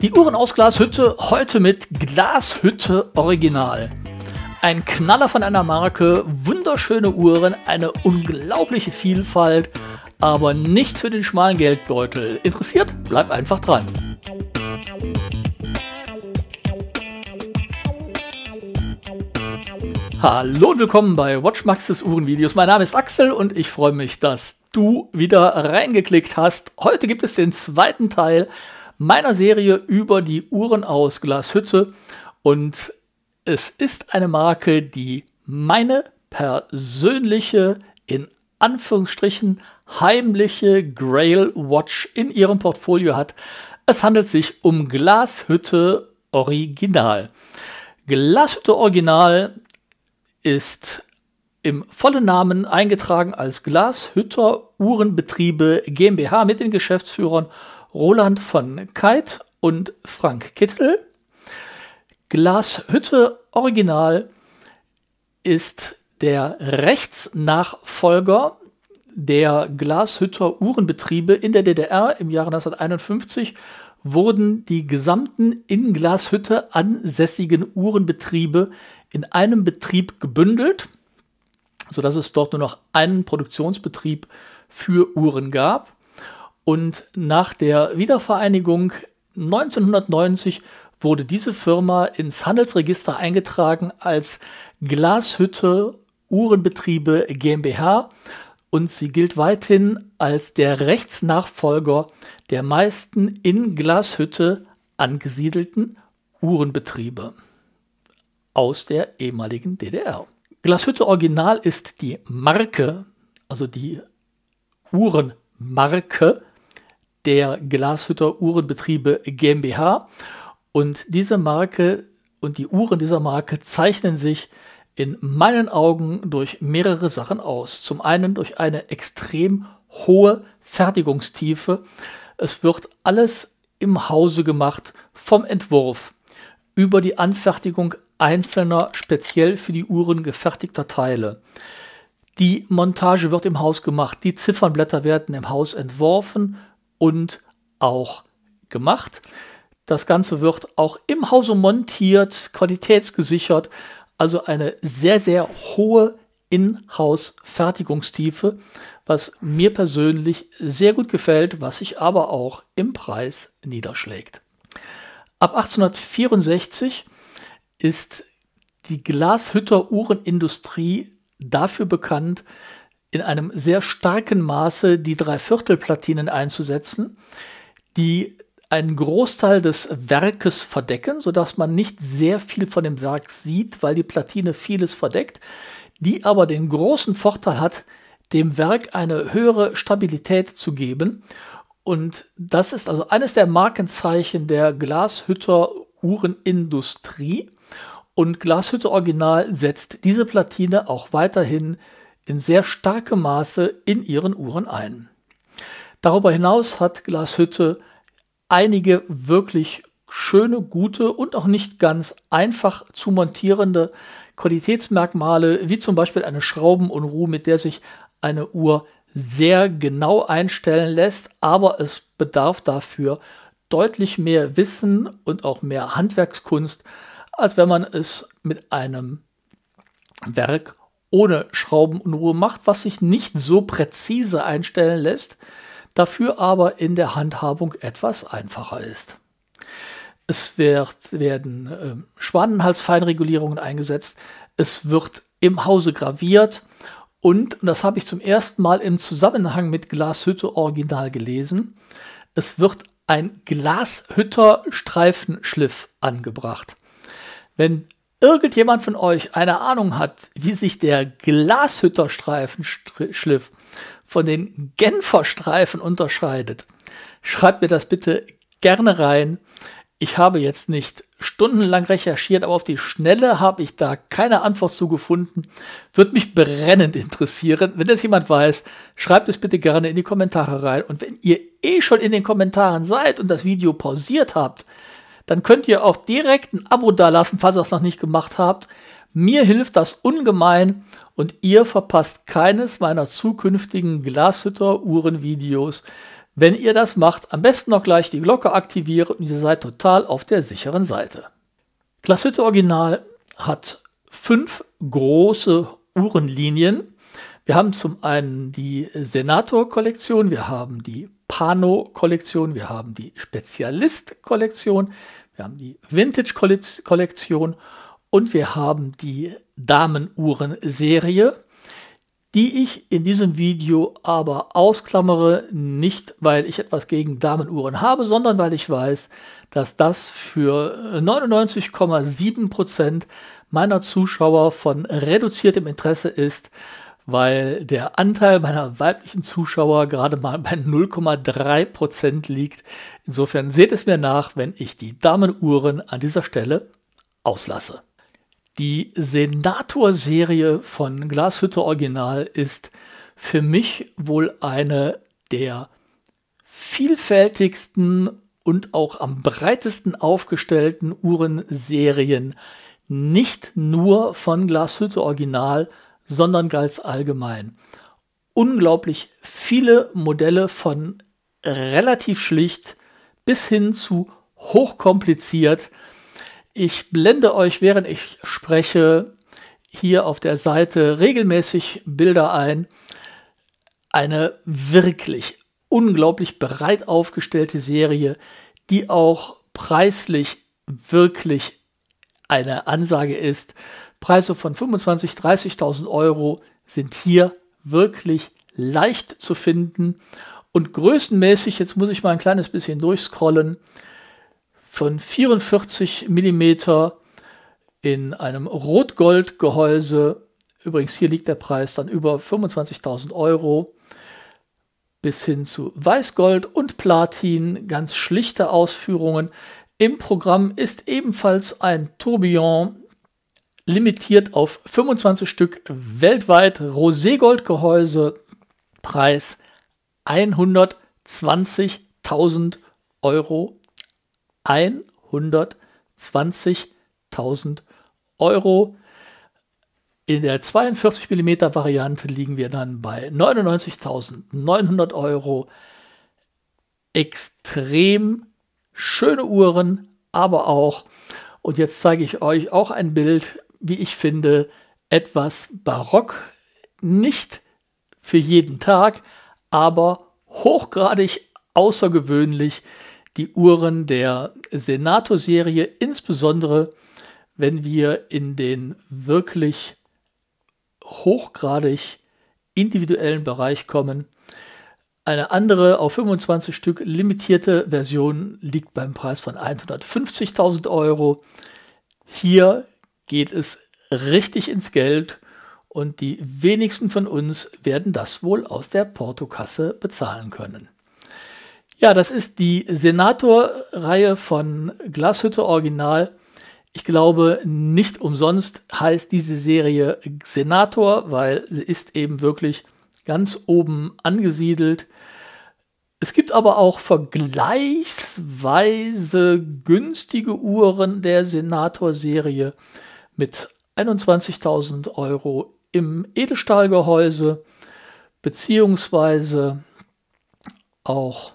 Die Uhren aus Glashütte heute mit Glashütte Original. Ein Knaller von einer Marke, wunderschöne Uhren, eine unglaubliche Vielfalt, aber nichts für den schmalen Geldbeutel. Interessiert? Bleib einfach dran. Hallo und willkommen bei Watchmaxes Uhrenvideos. Mein Name ist Axel und ich freue mich, dass du wieder reingeklickt hast. Heute gibt es den zweiten Teil meiner Serie über die Uhren aus Glashütte. Und es ist eine Marke, die meine persönliche, in Anführungsstrichen, heimliche Grail Watch in ihrem Portfolio hat. Es handelt sich um Glashütte Original. Glashütte Original ist im vollen Namen eingetragen als Glashütter Uhrenbetriebe GmbH mit den Geschäftsführern Roland von Keit und Frank Kittel. Glashütte Original ist der Rechtsnachfolger der Glashütter Uhrenbetriebe in der DDR im Jahre 1951 wurden die gesamten in Glashütte ansässigen Uhrenbetriebe in einem Betrieb gebündelt, sodass es dort nur noch einen Produktionsbetrieb für Uhren gab. Und nach der Wiedervereinigung 1990 wurde diese Firma ins Handelsregister eingetragen als Glashütte Uhrenbetriebe GmbH und sie gilt weithin als der Rechtsnachfolger der meisten in Glashütte angesiedelten Uhrenbetriebe aus der ehemaligen DDR. Glashütte Original ist die Marke, also die Uhrenmarke der Glashütter Uhrenbetriebe GmbH. Und diese Marke und die Uhren dieser Marke zeichnen sich in meinen Augen durch mehrere Sachen aus. Zum einen durch eine extrem hohe Fertigungstiefe. Es wird alles im Hause gemacht, vom Entwurf über die Anfertigung einzelner speziell für die Uhren gefertigter Teile. Die Montage wird im Haus gemacht, die Ziffernblätter werden im Haus entworfen, und auch gemacht. Das Ganze wird auch im Hause montiert, qualitätsgesichert, also eine sehr, sehr hohe Inhouse-Fertigungstiefe, was mir persönlich sehr gut gefällt, was sich aber auch im Preis niederschlägt. Ab 1864 ist die Glashütter Uhrenindustrie dafür bekannt, in einem sehr starken Maße die Dreiviertelplatinen einzusetzen, die einen Großteil des Werkes verdecken, sodass man nicht sehr viel von dem Werk sieht, weil die Platine vieles verdeckt, die aber den großen Vorteil hat, dem Werk eine höhere Stabilität zu geben. Und das ist also eines der Markenzeichen der Glashütter Uhrenindustrie. Und Glashütter Original setzt diese Platine auch weiterhin in sehr starkem Maße in ihren Uhren ein. Darüber hinaus hat Glashütte einige wirklich schöne, gute und auch nicht ganz einfach zu montierende Qualitätsmerkmale, wie zum Beispiel eine Schraubenunruhe, mit der sich eine Uhr sehr genau einstellen lässt, aber es bedarf dafür deutlich mehr Wissen und auch mehr Handwerkskunst, als wenn man es mit einem Werk ohne Schraubenunruhe macht, was sich nicht so präzise einstellen lässt, dafür aber in der Handhabung etwas einfacher ist. Es wird, werden äh, Schwanenhalsfeinregulierungen eingesetzt, es wird im Hause graviert und, und das habe ich zum ersten Mal im Zusammenhang mit Glashütte Original gelesen, es wird ein Glashütter Streifenschliff angebracht. Wenn irgendjemand von euch eine Ahnung hat, wie sich der Glashütterstreifen Glashütterstreifenschliff von den Genfer Streifen unterscheidet, schreibt mir das bitte gerne rein. Ich habe jetzt nicht stundenlang recherchiert, aber auf die Schnelle habe ich da keine Antwort zu gefunden. Würde mich brennend interessieren. Wenn das jemand weiß, schreibt es bitte gerne in die Kommentare rein. Und wenn ihr eh schon in den Kommentaren seid und das Video pausiert habt, dann könnt ihr auch direkt ein Abo dalassen, falls ihr es noch nicht gemacht habt. Mir hilft das ungemein und ihr verpasst keines meiner zukünftigen Glashütter-Uhren-Videos. Wenn ihr das macht, am besten noch gleich die Glocke aktivieren und ihr seid total auf der sicheren Seite. Glashütter Original hat fünf große Uhrenlinien. Wir haben zum einen die Senator-Kollektion, wir haben die Pano-Kollektion, wir haben die Spezialist-Kollektion, wir haben die Vintage-Kollektion und wir haben die Damenuhren-Serie, die ich in diesem Video aber ausklammere, nicht weil ich etwas gegen Damenuhren habe, sondern weil ich weiß, dass das für 99,7% Prozent meiner Zuschauer von reduziertem Interesse ist, weil der Anteil meiner weiblichen Zuschauer gerade mal bei 0,3% Prozent liegt. Insofern seht es mir nach, wenn ich die Damenuhren an dieser Stelle auslasse. Die Senator-Serie von Glashütte Original ist für mich wohl eine der vielfältigsten und auch am breitesten aufgestellten Uhrenserien, nicht nur von Glashütte Original, sondern ganz allgemein. Unglaublich viele Modelle von relativ schlicht bis hin zu hochkompliziert. Ich blende euch, während ich spreche, hier auf der Seite regelmäßig Bilder ein. Eine wirklich unglaublich breit aufgestellte Serie, die auch preislich wirklich eine Ansage ist. Preise von 25.000, 30 30.000 Euro sind hier wirklich leicht zu finden. Und größenmäßig, jetzt muss ich mal ein kleines bisschen durchscrollen, von 44 mm in einem Rotgoldgehäuse. Übrigens, hier liegt der Preis dann über 25.000 Euro bis hin zu Weißgold und Platin, ganz schlichte Ausführungen. Im Programm ist ebenfalls ein Tourbillon limitiert auf 25 Stück weltweit. Roségoldgehäuse, Preis 120.000 Euro. 120.000 Euro. In der 42 mm Variante liegen wir dann bei 99.900 Euro. Extrem schöne Uhren, aber auch, und jetzt zeige ich euch auch ein Bild wie ich finde, etwas barock, nicht für jeden Tag, aber hochgradig außergewöhnlich die Uhren der Senato-Serie, insbesondere wenn wir in den wirklich hochgradig individuellen Bereich kommen. Eine andere auf 25 Stück limitierte Version liegt beim Preis von 150.000 Euro. Hier geht es richtig ins Geld und die wenigsten von uns werden das wohl aus der Portokasse bezahlen können. Ja, das ist die Senator-Reihe von Glashütte Original. Ich glaube, nicht umsonst heißt diese Serie Senator, weil sie ist eben wirklich ganz oben angesiedelt. Es gibt aber auch vergleichsweise günstige Uhren der Senator-Serie mit 21.000 Euro im Edelstahlgehäuse beziehungsweise auch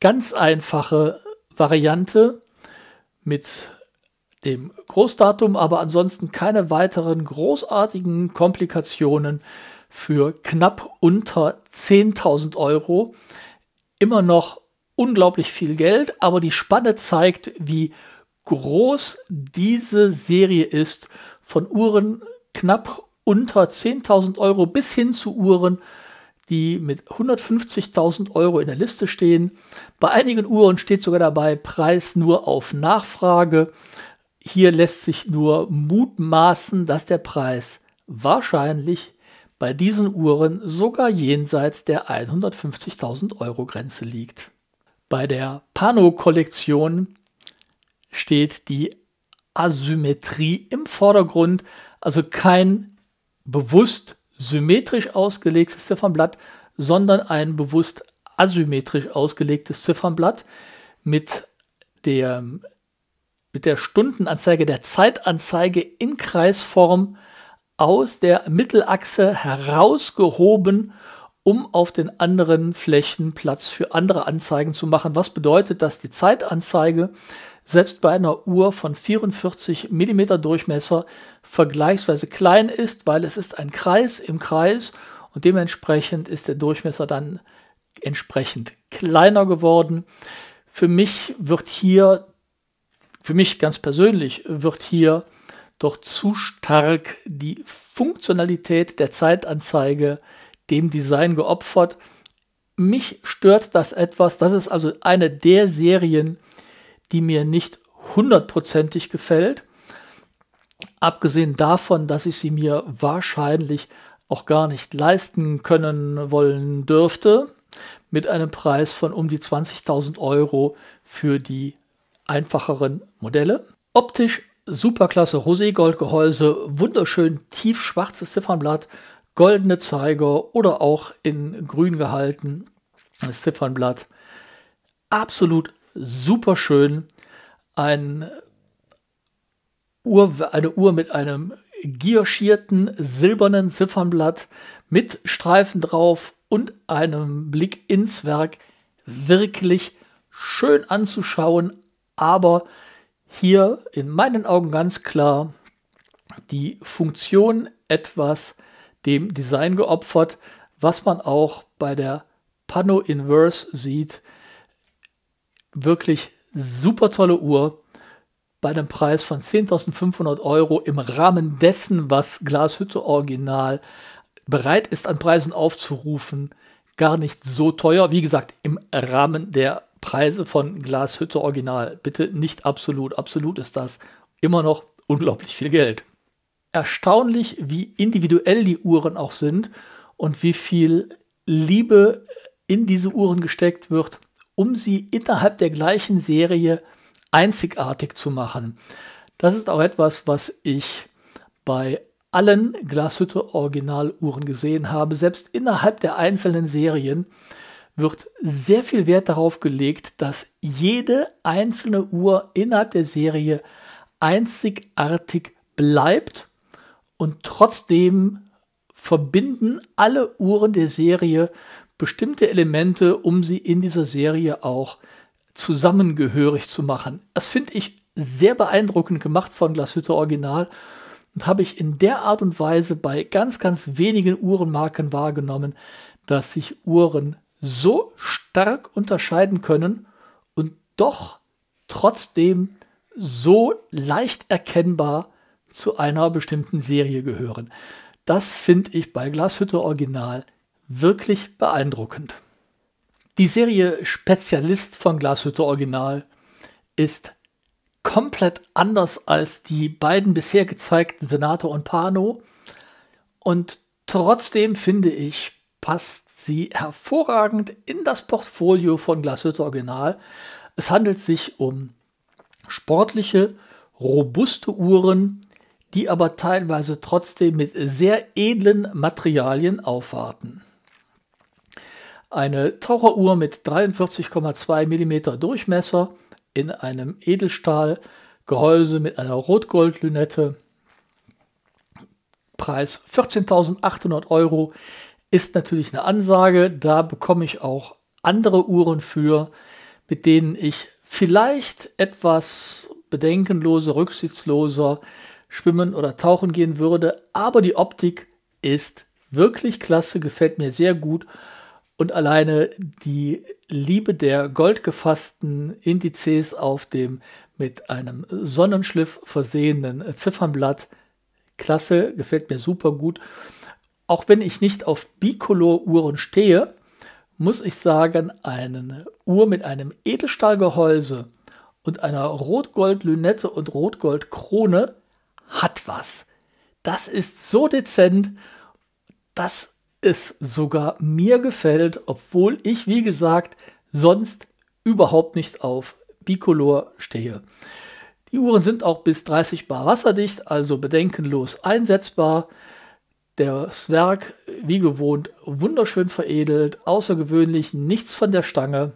ganz einfache Variante mit dem Großdatum, aber ansonsten keine weiteren großartigen Komplikationen für knapp unter 10.000 Euro. Immer noch unglaublich viel Geld, aber die Spanne zeigt, wie groß diese Serie ist von Uhren knapp unter 10.000 Euro bis hin zu Uhren, die mit 150.000 Euro in der Liste stehen. Bei einigen Uhren steht sogar dabei Preis nur auf Nachfrage. Hier lässt sich nur mutmaßen, dass der Preis wahrscheinlich bei diesen Uhren sogar jenseits der 150.000 Euro Grenze liegt. Bei der Pano-Kollektion steht die Asymmetrie im Vordergrund, also kein bewusst symmetrisch ausgelegtes Ziffernblatt, sondern ein bewusst asymmetrisch ausgelegtes Ziffernblatt mit der, mit der Stundenanzeige, der Zeitanzeige in Kreisform aus der Mittelachse herausgehoben, um auf den anderen Flächen Platz für andere Anzeigen zu machen. Was bedeutet, dass die Zeitanzeige selbst bei einer Uhr von 44 mm Durchmesser vergleichsweise klein ist, weil es ist ein Kreis im Kreis und dementsprechend ist der Durchmesser dann entsprechend kleiner geworden. Für mich wird hier, für mich ganz persönlich, wird hier doch zu stark die Funktionalität der Zeitanzeige dem Design geopfert. Mich stört das etwas. Das ist also eine der Serien, die mir nicht hundertprozentig gefällt. Abgesehen davon, dass ich sie mir wahrscheinlich auch gar nicht leisten können wollen dürfte, mit einem Preis von um die 20.000 Euro für die einfacheren Modelle. Optisch superklasse Roségoldgehäuse, wunderschön tiefschwarzes Ziffernblatt, goldene Zeiger oder auch in grün gehalten Ziffernblatt. Absolut super schön ein Uhr, eine Uhr mit einem gioschierten silbernen Ziffernblatt mit Streifen drauf und einem Blick ins Werk wirklich schön anzuschauen, aber hier in meinen Augen ganz klar die Funktion etwas dem Design geopfert, was man auch bei der Pano Inverse sieht, wirklich super tolle Uhr bei dem Preis von 10.500 Euro im Rahmen dessen, was Glashütte Original bereit ist an Preisen aufzurufen, gar nicht so teuer. Wie gesagt, im Rahmen der Preise von Glashütte Original. Bitte nicht absolut. Absolut ist das immer noch unglaublich viel Geld. Erstaunlich, wie individuell die Uhren auch sind und wie viel Liebe in diese Uhren gesteckt wird um sie innerhalb der gleichen Serie einzigartig zu machen. Das ist auch etwas, was ich bei allen Glashütte Originaluhren gesehen habe. Selbst innerhalb der einzelnen Serien wird sehr viel Wert darauf gelegt, dass jede einzelne Uhr innerhalb der Serie einzigartig bleibt und trotzdem verbinden alle Uhren der Serie bestimmte Elemente, um sie in dieser Serie auch zusammengehörig zu machen. Das finde ich sehr beeindruckend gemacht von Glashütte Original und habe ich in der Art und Weise bei ganz, ganz wenigen Uhrenmarken wahrgenommen, dass sich Uhren so stark unterscheiden können und doch trotzdem so leicht erkennbar zu einer bestimmten Serie gehören. Das finde ich bei Glashütte Original wirklich beeindruckend. Die Serie Spezialist von Glashütte Original ist komplett anders als die beiden bisher gezeigten Senator und Pano und trotzdem finde ich, passt sie hervorragend in das Portfolio von Glashütte Original. Es handelt sich um sportliche, robuste Uhren, die aber teilweise trotzdem mit sehr edlen Materialien aufwarten. Eine Taucheruhr mit 43,2 mm Durchmesser in einem Edelstahlgehäuse mit einer Rotgoldlünette. Preis 14.800 Euro ist natürlich eine Ansage. Da bekomme ich auch andere Uhren für, mit denen ich vielleicht etwas bedenkenloser, rücksichtsloser schwimmen oder tauchen gehen würde. Aber die Optik ist wirklich klasse, gefällt mir sehr gut und alleine die Liebe der goldgefassten Indizes auf dem mit einem Sonnenschliff versehenen Ziffernblatt, klasse, gefällt mir super gut. Auch wenn ich nicht auf Bicolor-Uhren stehe, muss ich sagen, eine Uhr mit einem Edelstahlgehäuse und einer rot gold lünette und rot gold krone hat was. Das ist so dezent, das es sogar mir gefällt, obwohl ich, wie gesagt, sonst überhaupt nicht auf Bicolor stehe. Die Uhren sind auch bis 30 bar wasserdicht, also bedenkenlos einsetzbar. Das Werk, wie gewohnt, wunderschön veredelt, außergewöhnlich, nichts von der Stange.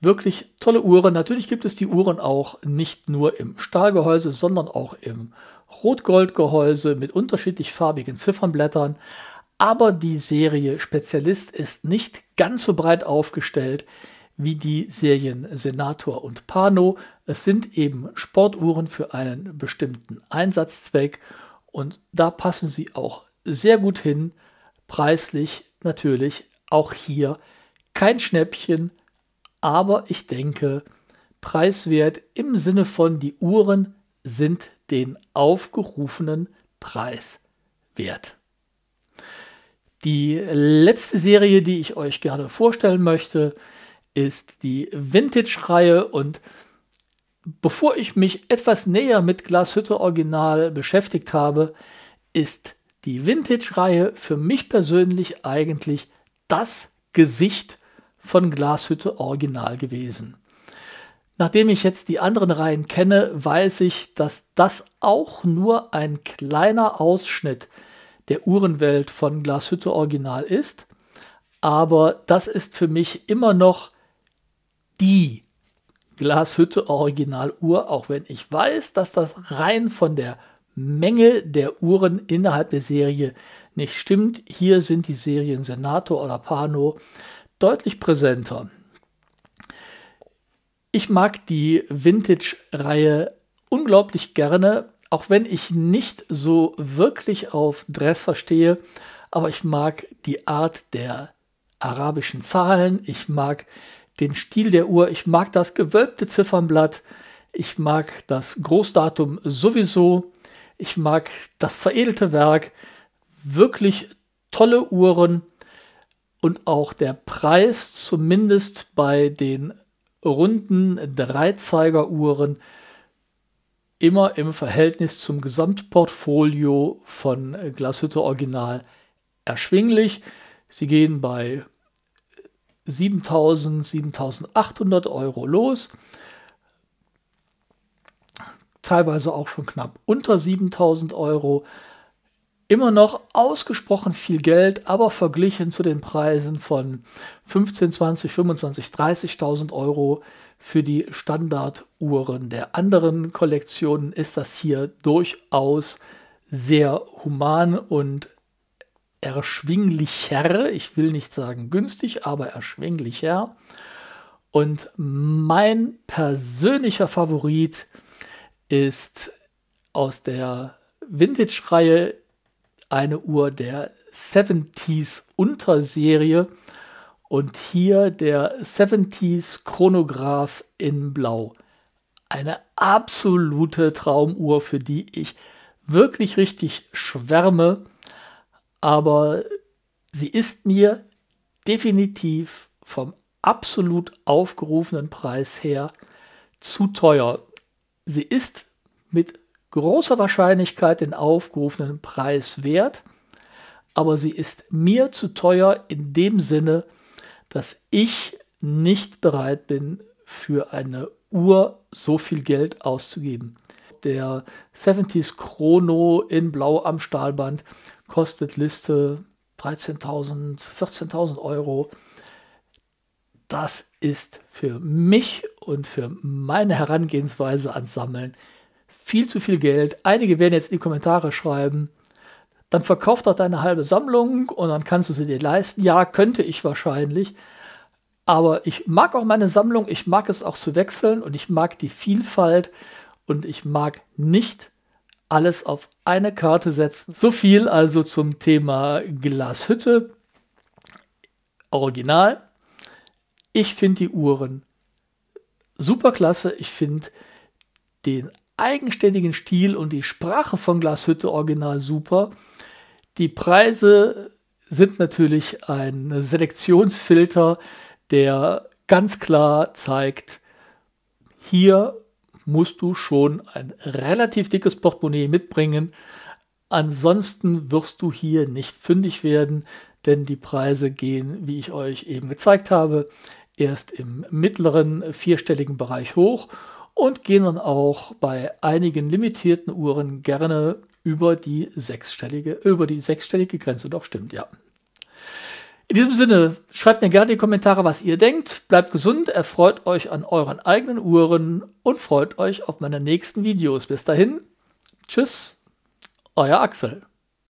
Wirklich tolle Uhren. Natürlich gibt es die Uhren auch nicht nur im Stahlgehäuse, sondern auch im Rot-Gold-Gehäuse mit unterschiedlich farbigen Ziffernblättern, aber die Serie Spezialist ist nicht ganz so breit aufgestellt wie die Serien Senator und Pano. Es sind eben Sportuhren für einen bestimmten Einsatzzweck und da passen sie auch sehr gut hin. Preislich natürlich auch hier kein Schnäppchen, aber ich denke preiswert im Sinne von die Uhren sind den aufgerufenen Preis wert. Die letzte Serie, die ich euch gerne vorstellen möchte, ist die Vintage-Reihe und bevor ich mich etwas näher mit Glashütte Original beschäftigt habe, ist die Vintage-Reihe für mich persönlich eigentlich das Gesicht von Glashütte Original gewesen. Nachdem ich jetzt die anderen Reihen kenne, weiß ich, dass das auch nur ein kleiner Ausschnitt der Uhrenwelt von Glashütte Original ist. Aber das ist für mich immer noch die Glashütte Original Uhr, auch wenn ich weiß, dass das rein von der Menge der Uhren innerhalb der Serie nicht stimmt. Hier sind die Serien Senator oder Pano deutlich präsenter. Ich mag die Vintage-Reihe unglaublich gerne, auch wenn ich nicht so wirklich auf Dresser stehe, aber ich mag die Art der arabischen Zahlen, ich mag den Stil der Uhr, ich mag das gewölbte Ziffernblatt, ich mag das Großdatum sowieso, ich mag das veredelte Werk, wirklich tolle Uhren und auch der Preis, zumindest bei den runden Dreizeigeruhren immer im Verhältnis zum Gesamtportfolio von Glashütte Original erschwinglich. Sie gehen bei 7000, 7800 Euro los. Teilweise auch schon knapp unter 7000 Euro immer noch ausgesprochen viel Geld, aber verglichen zu den Preisen von 15, 20, 25, 30.000 Euro für die Standarduhren der anderen Kollektionen ist das hier durchaus sehr human und erschwinglicher. Ich will nicht sagen günstig, aber erschwinglicher. Und mein persönlicher Favorit ist aus der Vintage-Reihe eine Uhr der 70s Unterserie und hier der 70s Chronograph in Blau. Eine absolute Traumuhr, für die ich wirklich richtig schwärme, aber sie ist mir definitiv vom absolut aufgerufenen Preis her zu teuer. Sie ist mit großer Wahrscheinlichkeit den aufgerufenen Preis wert, aber sie ist mir zu teuer in dem Sinne, dass ich nicht bereit bin, für eine Uhr so viel Geld auszugeben. Der 70s Chrono in Blau am Stahlband kostet Liste 13.000, 14.000 Euro. Das ist für mich und für meine Herangehensweise ans Sammeln viel zu viel Geld. Einige werden jetzt in die Kommentare schreiben, dann verkauf doch deine halbe Sammlung und dann kannst du sie dir leisten. Ja, könnte ich wahrscheinlich. Aber ich mag auch meine Sammlung, ich mag es auch zu wechseln und ich mag die Vielfalt und ich mag nicht alles auf eine Karte setzen. So viel also zum Thema Glashütte. Original. Ich finde die Uhren super klasse. Ich finde den eigenständigen Stil und die Sprache von Glashütte Original super. Die Preise sind natürlich ein Selektionsfilter, der ganz klar zeigt, hier musst du schon ein relativ dickes Portemonnaie mitbringen. Ansonsten wirst du hier nicht fündig werden, denn die Preise gehen, wie ich euch eben gezeigt habe, erst im mittleren vierstelligen Bereich hoch und gehen dann auch bei einigen limitierten Uhren gerne über die sechsstellige, über die sechsstellige Grenze. Doch stimmt, ja. In diesem Sinne, schreibt mir gerne in die Kommentare, was ihr denkt. Bleibt gesund, erfreut euch an euren eigenen Uhren und freut euch auf meine nächsten Videos. Bis dahin, tschüss, euer Axel.